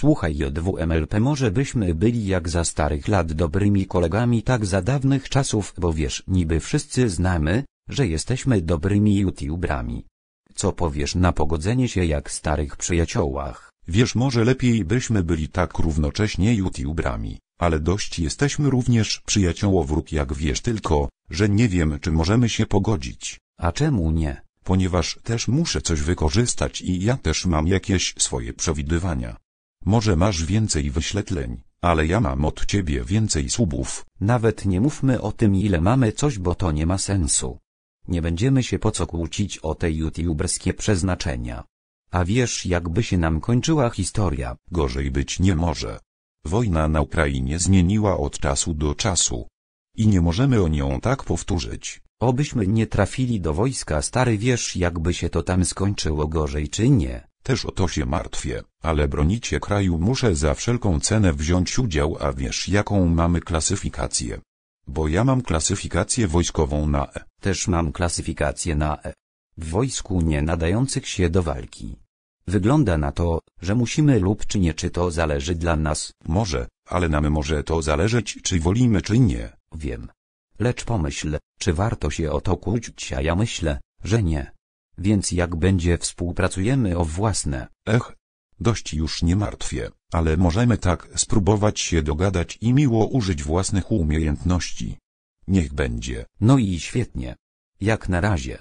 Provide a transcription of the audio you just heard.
Słuchaj JWMLP może byśmy byli jak za starych lat dobrymi kolegami tak za dawnych czasów, bo wiesz niby wszyscy znamy, że jesteśmy dobrymi youtuberami. Co powiesz na pogodzenie się jak starych przyjaciołach? Wiesz może lepiej byśmy byli tak równocześnie youtuberami, ale dość jesteśmy również przyjaciołowróg jak wiesz tylko, że nie wiem czy możemy się pogodzić. A czemu nie? Ponieważ też muszę coś wykorzystać i ja też mam jakieś swoje przewidywania. Może masz więcej wyświetleń, ale ja mam od ciebie więcej subów. Nawet nie mówmy o tym ile mamy coś, bo to nie ma sensu. Nie będziemy się po co kłócić o te youtuberskie przeznaczenia. A wiesz jakby się nam kończyła historia. Gorzej być nie może. Wojna na Ukrainie zmieniła od czasu do czasu. I nie możemy o nią tak powtórzyć. Obyśmy nie trafili do wojska stary wiesz jakby się to tam skończyło gorzej czy nie. Też o to się martwię, ale bronicie kraju muszę za wszelką cenę wziąć udział, a wiesz jaką mamy klasyfikację? Bo ja mam klasyfikację wojskową na E. Też mam klasyfikację na E. W wojsku nie nadających się do walki. Wygląda na to, że musimy lub czy nie czy to zależy dla nas. Może, ale nam może to zależeć czy wolimy czy nie. Wiem. Lecz pomyśl, czy warto się o to kłócić, a ja myślę, że nie. Więc jak będzie współpracujemy o własne? Ech, dość już nie martwię, ale możemy tak spróbować się dogadać i miło użyć własnych umiejętności. Niech będzie. No i świetnie. Jak na razie.